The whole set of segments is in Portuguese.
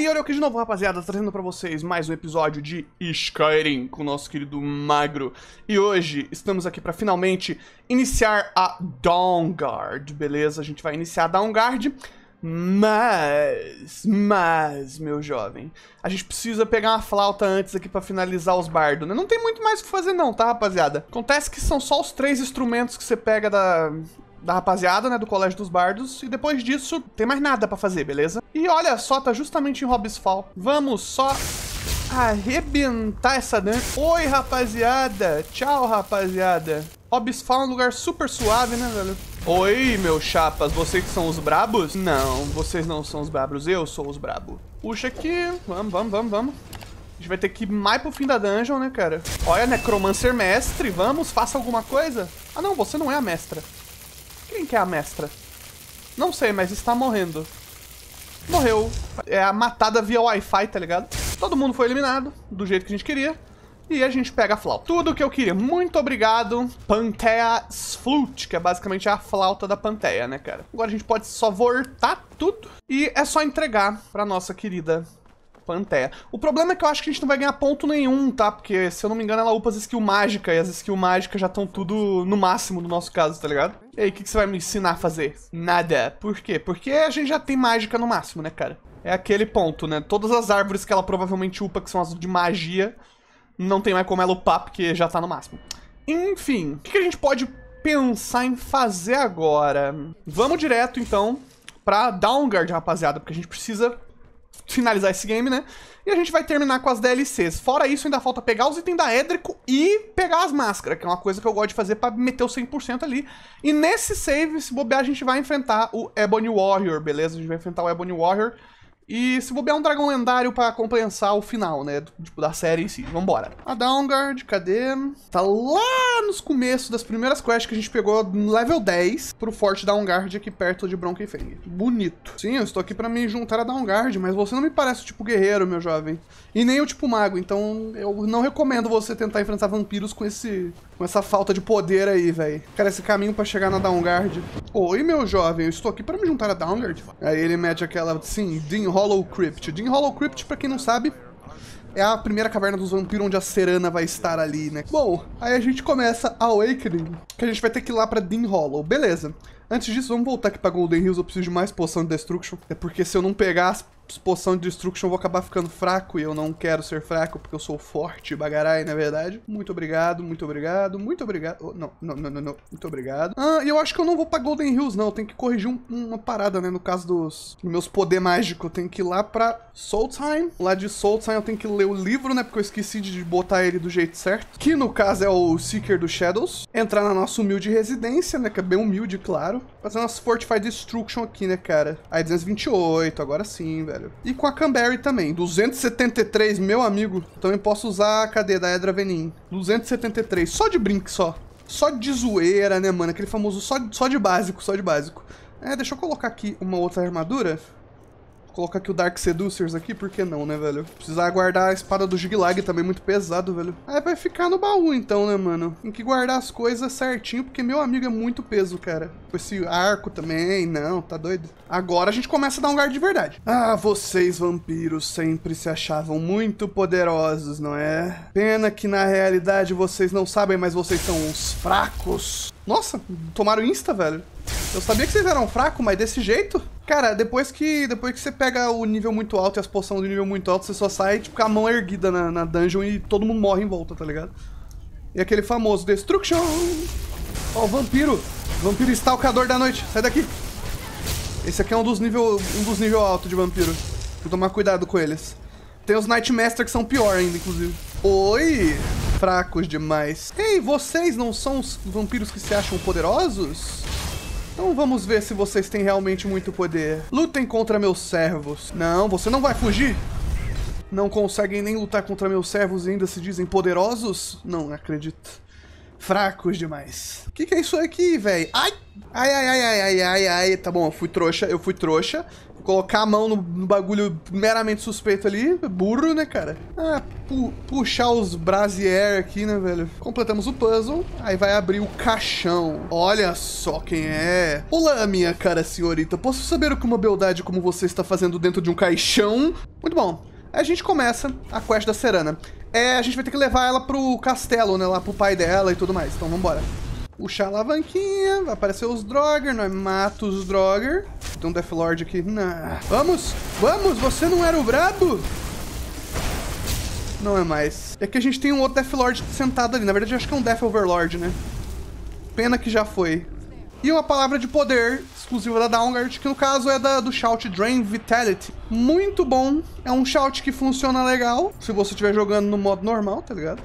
aí, olha aqui de novo, rapaziada, trazendo para vocês mais um episódio de Skyrim com o nosso querido Magro. E hoje estamos aqui para finalmente iniciar a Dawnguard, beleza? A gente vai iniciar a Dawnguard, mas, mas, meu jovem, a gente precisa pegar uma flauta antes aqui para finalizar os bardos, né? Não tem muito mais o que fazer não, tá, rapaziada? Acontece que são só os três instrumentos que você pega da, da rapaziada, né, do Colégio dos Bardos, e depois disso tem mais nada para fazer, beleza? E olha só, tá justamente em Hobbs Fall. Vamos só arrebentar essa dan. Oi, rapaziada! Tchau, rapaziada! Hobbs Fall é um lugar super suave, né, velho? Oi, meus chapas, vocês que são os brabos? Não, vocês não são os brabos, eu sou os brabo. Puxa aqui, vamos, vamos, vamos, vamos. A gente vai ter que ir mais pro fim da dungeon, né, cara? Olha, Necromancer Mestre, vamos, faça alguma coisa. Ah, não, você não é a mestra. Quem que é a mestra? Não sei, mas está morrendo. Morreu. É a matada via Wi-Fi, tá ligado? Todo mundo foi eliminado, do jeito que a gente queria. E a gente pega a flauta. Tudo que eu queria. Muito obrigado, Panthea Flute, que é basicamente a flauta da Panthea, né, cara? Agora a gente pode só voltar tudo e é só entregar pra nossa querida o problema é que eu acho que a gente não vai ganhar ponto nenhum, tá? Porque, se eu não me engano, ela é upa as skills mágicas, e as skills mágicas já estão tudo no máximo no nosso caso, tá ligado? E aí, o que, que você vai me ensinar a fazer? Nada. Por quê? Porque a gente já tem mágica no máximo, né, cara? É aquele ponto, né? Todas as árvores que ela provavelmente upa, que são as de magia, não tem mais como ela upar, porque já tá no máximo. Enfim, o que, que a gente pode pensar em fazer agora? Vamos direto, então, pra Downguard, rapaziada, porque a gente precisa finalizar esse game, né? E a gente vai terminar com as DLCs. Fora isso, ainda falta pegar os itens da Édrico e pegar as máscaras, que é uma coisa que eu gosto de fazer pra meter o 100% ali. E nesse save, se bobear, a gente vai enfrentar o Ebony Warrior, beleza? A gente vai enfrentar o Ebony Warrior. E se bobear um dragão lendário pra compensar o final, né? tipo, da série em si. Vambora. A Downguard, cadê? Tá lá nos começos das primeiras quests que a gente pegou no level 10 pro Forte Downguard aqui perto de Bronkenfang. Bonito. Sim, eu estou aqui pra me juntar a Downguard, mas você não me parece o tipo guerreiro, meu jovem. E nem o tipo mago, então eu não recomendo você tentar enfrentar vampiros com esse com essa falta de poder aí, velho. Cara, esse caminho pra chegar na Downguard. Oi, meu jovem, eu estou aqui pra me juntar à Downguard. Aí ele mete aquela, sim, Dean Hollow Crypt. Dean Hollow Crypt, pra quem não sabe, é a primeira caverna dos vampiros onde a Serana vai estar ali, né? Bom, aí a gente começa a Awakening, que a gente vai ter que ir lá pra Dean Hollow. Beleza. Antes disso, vamos voltar aqui pra Golden Hills, eu preciso de mais poção de Destruction. É porque se eu não pegar as poção de destruction eu vou acabar ficando fraco e eu não quero ser fraco porque eu sou forte bagarai, na é verdade. Muito obrigado, muito obrigado, muito obrigado. Oh, não, não, não, não, não, muito obrigado. Ah, e eu acho que eu não vou pra Golden Hills, não. Eu tenho que corrigir um, uma parada, né? No caso dos meus poder mágico, eu tenho que ir lá pra Soulsheim. Lá de Soulsheim eu tenho que ler o livro, né? Porque eu esqueci de botar ele do jeito certo. Que no caso é o Seeker dos Shadows. Entrar na nossa humilde residência, né? Que é bem humilde, claro. Fazer nosso Fortify Destruction aqui, né, cara? Aí 228, agora sim, velho velho. E com a Canberry também. 273, meu amigo. Também posso usar, cadê? Da Edra Venin. 273. Só de brinque, só. Só de zoeira, né, mano? Aquele famoso só, só de básico, só de básico. É, deixa eu colocar aqui uma outra armadura colocar aqui o Dark Seducers aqui, por que não, né, velho? Precisar guardar a espada do Jiglag também, muito pesado, velho. Aí vai ficar no baú então, né, mano? Tem que guardar as coisas certinho, porque meu amigo é muito peso, cara. Com esse arco também, não, tá doido? Agora a gente começa a dar um guard de verdade. Ah, vocês vampiros sempre se achavam muito poderosos, não é? Pena que na realidade vocês não sabem, mas vocês são uns fracos. Nossa, tomaram insta, velho. Eu sabia que vocês eram fracos, mas desse jeito? Cara, depois que, depois que você pega o nível muito alto e as poções do nível muito alto, você só sai, tipo, com a mão erguida na, na dungeon e todo mundo morre em volta, tá ligado? E aquele famoso Destruction! Ó, o vampiro! Vampiro estalcador da noite, sai daqui! Esse aqui é um dos nível, um dos nível alto de vampiro. Tem que tomar cuidado com eles. Tem os Nightmaster que são pior ainda, inclusive. Oi! Fracos demais. Ei, vocês não são os vampiros que se acham poderosos? Então vamos ver se vocês têm realmente muito poder. Lutem contra meus servos. Não, você não vai fugir. Não conseguem nem lutar contra meus servos e ainda se dizem poderosos? Não acredito. Fracos demais. O que, que é isso aqui, velho? Ai! Ai, ai, ai, ai, ai, ai, ai. Tá bom, eu fui trouxa, eu fui trouxa colocar a mão no, no, bagulho meramente suspeito ali, burro, né, cara? Ah, pu puxar os brasier aqui, né, velho? Completamos o puzzle, aí vai abrir o caixão. Olha só quem é. Olá, minha cara senhorita, posso saber o que uma beldade como você está fazendo dentro de um caixão? Muito bom. a gente começa a quest da Serana. É, a gente vai ter que levar ela pro castelo, né, lá pro pai dela e tudo mais. Então, vambora. Puxar a alavanquinha, vai aparecer os Drogger, nós mata os Drogger. Tem um Death Lord aqui. Nah. Vamos! Vamos! Você não era o brabo? Não é mais. É que a gente tem um outro Death Lord sentado ali. Na verdade, acho que é um Death Overlord, né? Pena que já foi. E uma palavra de poder exclusiva da Downguard, que no caso é da, do Shout Drain Vitality. Muito bom. É um Shout que funciona legal, se você estiver jogando no modo normal, tá ligado?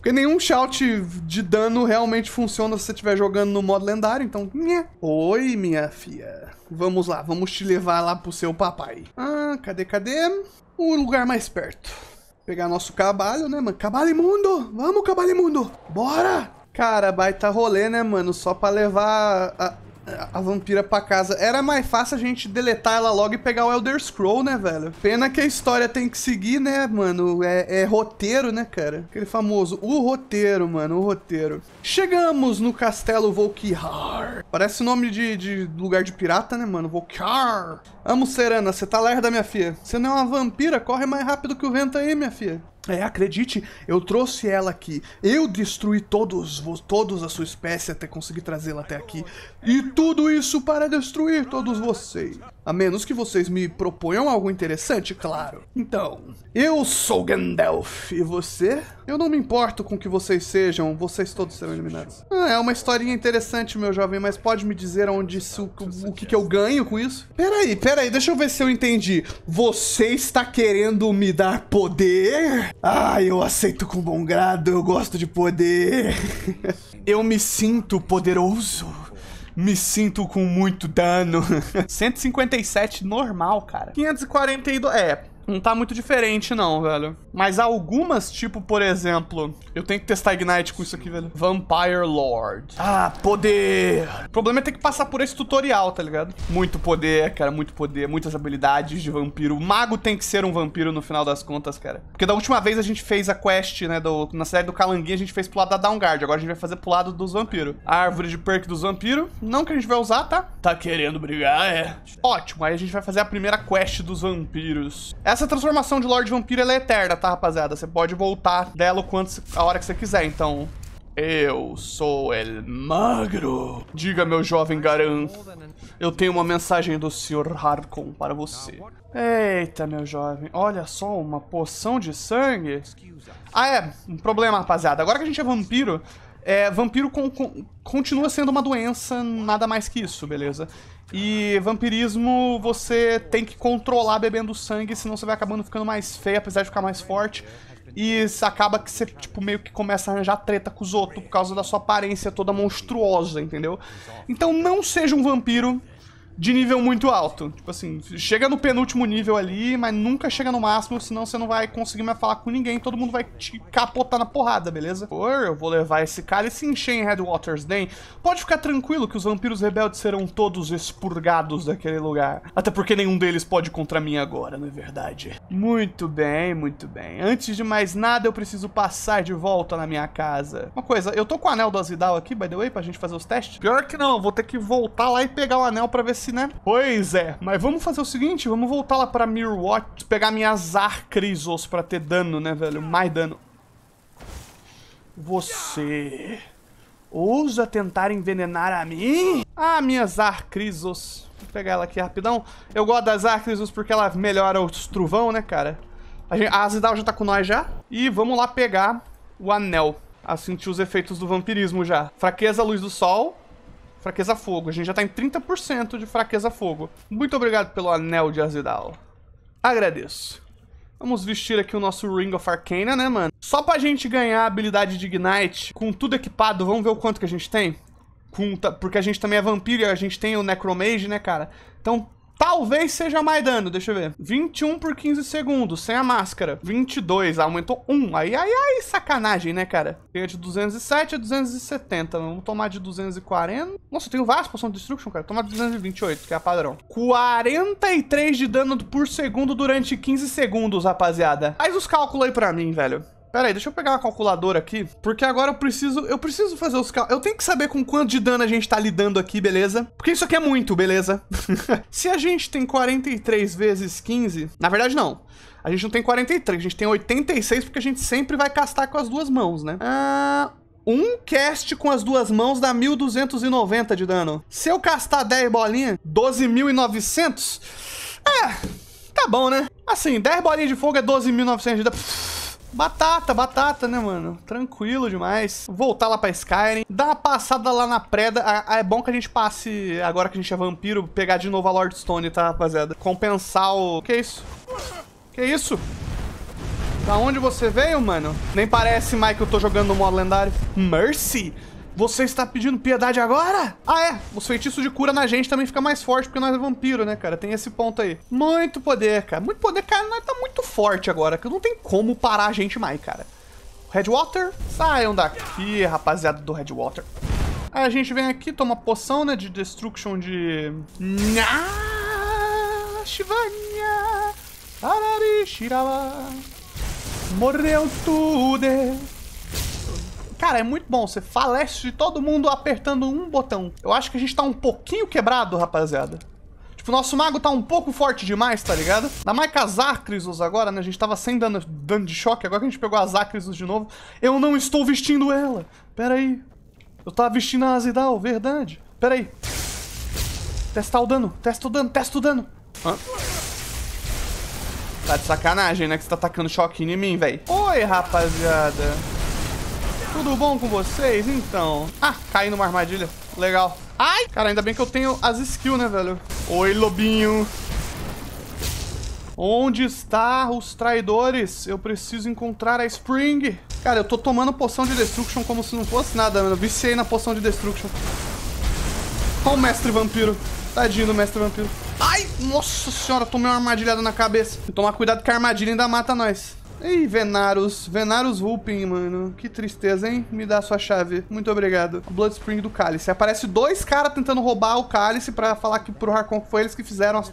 Porque nenhum shout de dano realmente funciona se você estiver jogando no modo lendário, então... Nhé. Oi, minha filha. Vamos lá, vamos te levar lá pro seu papai. Ah, cadê, cadê? O lugar mais perto. Pegar nosso cabalho, né, mano? Cabalho imundo! Vamos, cabalho imundo! Bora! Cara, baita rolê, né, mano? Só pra levar a, a vampira pra casa. Era mais fácil a gente deletar ela logo e pegar o Elder Scroll, né, velho? Pena que a história tem que seguir, né, mano? É, é roteiro, né, cara? Aquele famoso, o roteiro, mano, o roteiro. Chegamos no castelo Volkihar. Parece nome de, de lugar de pirata, né, mano? Volkihar. Amo Serana, você tá lerda, minha filha. Você não é uma vampira, corre mais rápido que o vento aí, minha filha. É, acredite, eu trouxe ela aqui. Eu destruí todos, todos a sua espécie até conseguir trazê-la até aqui. E tudo isso para destruir todos vocês. A menos que vocês me proponham algo interessante, claro. Então, eu sou Gandalf. E você? Eu não me importo com que vocês sejam, vocês todos serão eliminados. Ah, é uma historinha interessante, meu jovem, mas pode me dizer onde isso, o, o que, que eu ganho com isso? Peraí, peraí, deixa eu ver se eu entendi. Você está querendo me dar poder? Ah, eu aceito com bom grado, eu gosto de poder. Eu me sinto poderoso. Me sinto com muito dano. 157 normal, cara. 542. É, não tá muito diferente, não, velho. Mas algumas, tipo, por exemplo... Eu tenho que testar Ignite com isso aqui, velho. Vampire Lord. Ah, poder! O problema é ter que passar por esse tutorial, tá ligado? Muito poder, cara, muito poder. Muitas habilidades de vampiro. O mago tem que ser um vampiro no final das contas, cara. Porque da última vez a gente fez a quest, né, do, na série do Calanguinha, a gente fez pro lado da Downguard. Agora a gente vai fazer pro lado dos vampiros. A árvore de perk dos vampiros. Não que a gente vai usar, tá? Tá querendo brigar, é. Ótimo, aí a gente vai fazer a primeira quest dos vampiros. Essa essa transformação de Lorde Vampiro é eterna, tá, rapaziada? Você pode voltar dela o quanto, a hora que você quiser, então... Eu sou El Magro. Diga, meu jovem Garan. Eu tenho uma mensagem do Sr. Harkon para você. Eita, meu jovem. Olha só, uma poção de sangue. Ah, é. Um problema, rapaziada. Agora que a gente é vampiro, é, vampiro con con continua sendo uma doença, nada mais que isso, beleza? E vampirismo você tem que controlar bebendo sangue, senão você vai acabando ficando mais feio, apesar de ficar mais forte. E acaba que você, tipo, meio que começa a arranjar treta com os outros por causa da sua aparência toda monstruosa, entendeu? Então não seja um vampiro de nível muito alto. Tipo assim, chega no penúltimo nível ali, mas nunca chega no máximo, senão você não vai conseguir mais falar com ninguém, todo mundo vai te capotar na porrada, beleza? Por, eu vou levar esse cara e se encher em Headwaters Den. Pode ficar tranquilo que os vampiros rebeldes serão todos expurgados daquele lugar. Até porque nenhum deles pode contra mim agora, não é verdade? Muito bem, muito bem. Antes de mais nada, eu preciso passar de volta na minha casa. Uma coisa, eu tô com o anel do Azidal aqui, by the way, pra gente fazer os testes? Pior que não, vou ter que voltar lá e pegar o anel pra ver se né? Pois é, mas vamos fazer o seguinte, vamos voltar lá pra Mirwatch, pegar minhas Arcrisos pra ter dano, né, velho? Mais dano. Você... Ousa tentar envenenar a mim? Ah, minhas Arcrisos. Vou pegar ela aqui rapidão. Eu gosto das Arcrisos porque ela melhora os trovão, né, cara? A, gente, a Azidal já tá com nós já. E vamos lá pegar o anel. Assim, a sentir os efeitos do vampirismo já. Fraqueza, luz do sol. Fraqueza fogo. A gente já tá em 30% de fraqueza fogo. Muito obrigado pelo anel de Azidal. Agradeço. Vamos vestir aqui o nosso Ring of Arcana, né, mano? Só pra gente ganhar a habilidade de Ignite, com tudo equipado, vamos ver o quanto que a gente tem? Com, porque a gente também é vampiro e a gente tem o Necromage, né, cara? Então, Talvez seja mais dano, deixa eu ver. 21 por 15 segundos, sem a máscara. 22, aumentou 1. Aí, aí, aí, sacanagem, né, cara? Tem de 207 a 270. Vamos tomar de 240. Nossa, eu tenho várias poções de destruction, cara. Tomar de 228, que é a padrão. 43 de dano por segundo durante 15 segundos, rapaziada. Faz os cálculos aí pra mim, velho. Pera aí, deixa eu pegar uma calculadora aqui, porque agora eu preciso, eu preciso fazer os cálculos. Eu tenho que saber com quanto de dano a gente tá lidando aqui, beleza? Porque isso aqui é muito, beleza? Se a gente tem 43 vezes 15, na verdade não. A gente não tem 43, a gente tem 86, porque a gente sempre vai castar com as duas mãos, né? Ah, um cast com as duas mãos dá 1.290 de dano. Se eu castar 10 bolinhas, 12.900... É, tá bom, né? Assim, 10 bolinhas de fogo é 12.900 de dano... Batata, batata, né, mano? Tranquilo demais. Voltar lá pra Skyrim. Dar uma passada lá na Preda. Ah, ah, é bom que a gente passe, agora que a gente é vampiro, pegar de novo a Lord Stone, tá, rapaziada? Compensar o... Que isso? Que isso? Da onde você veio, mano? Nem parece Mike, que eu tô jogando no modo lendário. Mercy? Você está pedindo piedade agora? Ah, é. Os feitiços de cura na gente também fica mais forte porque nós é vampiro, né, cara? Tem esse ponto aí. Muito poder, cara. Muito poder, cara. Nós tá muito forte agora, que não tem como parar a gente mais, cara. Redwater, saiam daqui, rapaziada do Redwater. Aí a gente vem aqui, toma poção, né, de destruction de... Nha, Shivanya, Arari morreu tudo. Cara, é muito bom. Você falece de todo mundo apertando um botão. Eu acho que a gente tá um pouquinho quebrado, rapaziada. Tipo, nosso mago tá um pouco forte demais, tá ligado? Na marca as Acrisos agora, né? A gente tava sem dano, dano de choque, agora que a gente pegou as Acrisos de novo. Eu não estou vestindo ela. Pera aí. Eu tava vestindo a Azidal, verdade. Pera aí. Testar o dano, testa o dano, testa o dano. Hã? Tá de sacanagem, né? Que você tá atacando choque em mim, velho. Oi, rapaziada. Tudo bom com vocês? Então... Ah, caí numa armadilha. Legal. Ai! Cara, ainda bem que eu tenho as skills, né, velho? Oi, lobinho. Onde está os traidores? Eu preciso encontrar a Spring. Cara, eu tô tomando poção de Destruction como se não fosse nada, mano. viciei na poção de Destruction. Olha o Mestre Vampiro. Tadinho do Mestre Vampiro. Ai, nossa senhora, tomei uma armadilhada na cabeça. Tomar cuidado que a armadilha ainda mata nós. Ei, Venarus. Venarus Vulpin, mano. Que tristeza, hein? Me dá a sua chave. Muito obrigado. Bloodspring do Cálice. Aparece dois caras tentando roubar o Cálice pra falar que pro Harkon foi eles que fizeram as,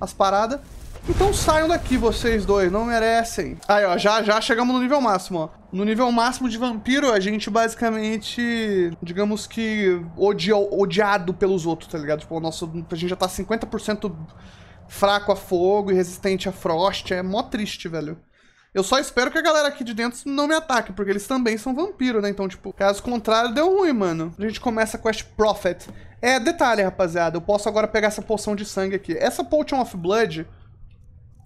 as paradas. Então saiam daqui, vocês dois. Não merecem. Aí, ó. Já, já chegamos no nível máximo, ó. No nível máximo de vampiro, a gente basicamente, digamos que odia, odiado pelos outros, tá ligado? Tipo, o nosso, a gente já tá 50% fraco a fogo e resistente a frost. É mó triste, velho. Eu só espero que a galera aqui de dentro não me ataque, porque eles também são vampiro, né? Então, tipo, caso contrário, deu ruim, mano. A gente começa a quest Prophet. É, detalhe, rapaziada, eu posso agora pegar essa poção de sangue aqui. Essa Potion of Blood,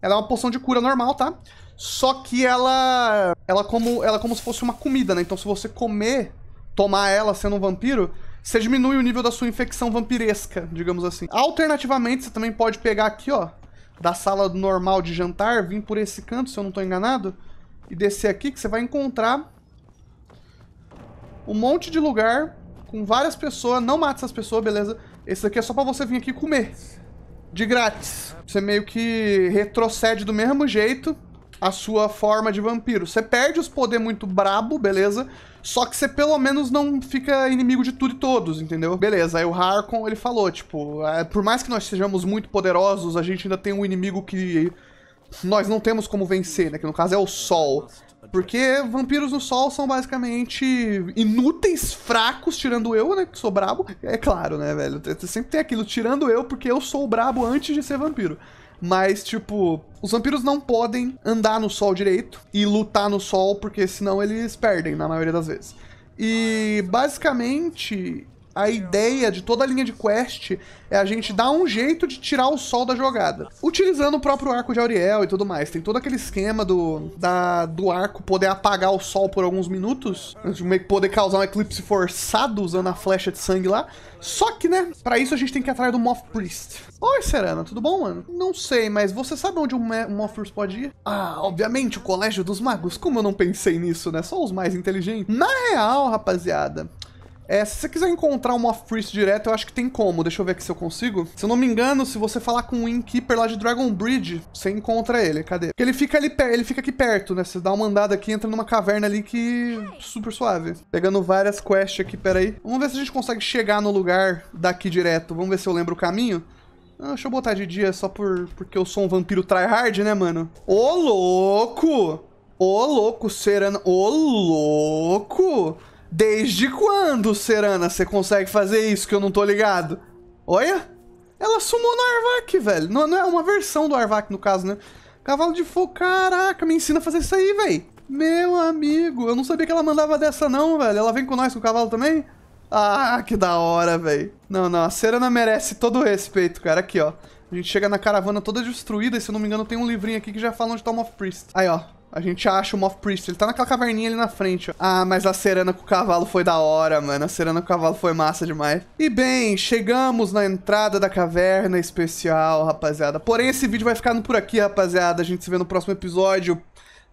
ela é uma poção de cura normal, tá? Só que ela... Ela como, ela é como se fosse uma comida, né? Então, se você comer, tomar ela sendo um vampiro, você diminui o nível da sua infecção vampiresca, digamos assim. Alternativamente, você também pode pegar aqui, ó, da sala normal de jantar, vir por esse canto, se eu não estou enganado, e descer aqui, que você vai encontrar um monte de lugar com várias pessoas. Não mata essas pessoas, beleza? Esse aqui é só pra você vir aqui comer. De grátis. Você meio que retrocede do mesmo jeito a sua forma de vampiro. Você perde os poderes muito brabo, beleza? Só que você pelo menos não fica inimigo de tudo e todos, entendeu? Beleza, aí o Harkon, ele falou, tipo, é, por mais que nós sejamos muito poderosos, a gente ainda tem um inimigo que nós não temos como vencer, né? Que no caso é o Sol. Porque vampiros no sol são basicamente inúteis, fracos, tirando eu, né? Que sou brabo. É claro, né, velho? Sempre tem aquilo, tirando eu, porque eu sou brabo antes de ser vampiro. Mas, tipo, os vampiros não podem andar no sol direito e lutar no sol, porque senão eles perdem na maioria das vezes. E basicamente a ideia de toda a linha de quest é a gente dar um jeito de tirar o sol da jogada. Utilizando o próprio arco de Auriel e tudo mais. Tem todo aquele esquema do, da, do arco poder apagar o sol por alguns minutos. Poder causar um eclipse forçado usando a flecha de sangue lá. Só que, né, para isso a gente tem que ir atrás do Moth Priest. Oi, Serana, tudo bom, mano? Não sei, mas você sabe onde um Moth Priest pode ir? Ah, obviamente, o Colégio dos Magos. Como eu não pensei nisso, né? Só os mais inteligentes. Na real, rapaziada, é, se você quiser encontrar uma Priest direto, eu acho que tem como. Deixa eu ver aqui se eu consigo. Se eu não me engano, se você falar com o Innkeeper lá de Dragon Bridge, você encontra ele. Cadê? Porque ele fica ali ele fica aqui perto, né? Você dá uma andada aqui, entra numa caverna ali que... Super suave. Pegando várias quests aqui, peraí. Vamos ver se a gente consegue chegar no lugar daqui direto. Vamos ver se eu lembro o caminho. Ah, deixa eu botar de dia só por... porque eu sou um vampiro tryhard, né, mano? Ô, louco! Ô, louco, Serana... Ô, louco! Desde quando, Serana, você consegue fazer isso que eu não tô ligado? Olha, ela sumou no Arvac, velho. Não, não é uma versão do Arvac, no caso, né? Cavalo de fogo, caraca, me ensina a fazer isso aí, velho. Meu amigo, eu não sabia que ela mandava dessa não, velho. Ela vem com nós com o cavalo também? Ah, que da hora, velho. Não, não, a Serana merece todo o respeito, cara. Aqui, ó. A gente chega na caravana toda destruída e, se eu não me engano, tem um livrinho aqui que já fala onde tá o Moth Priest. Aí, ó. A gente acha o Moth Priest. Ele tá naquela caverninha ali na frente. Ah, mas a Serena com o cavalo foi da hora, mano. A Serena com o cavalo foi massa demais. E bem, chegamos na entrada da caverna especial, rapaziada. Porém, esse vídeo vai ficando por aqui, rapaziada. A gente se vê no próximo episódio,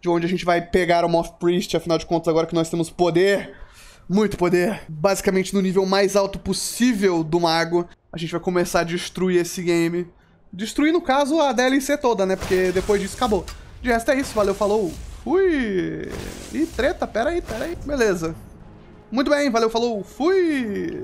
de onde a gente vai pegar o Moth Priest. Afinal de contas, agora que nós temos poder muito poder, basicamente no nível mais alto possível do mago. A gente vai começar a destruir esse game. Destruir, no caso, a DLC toda, né? Porque depois disso acabou. De resto é isso, valeu, falou, fui! Ih, treta, pera aí, pera aí. Beleza. Muito bem, valeu, falou, fui!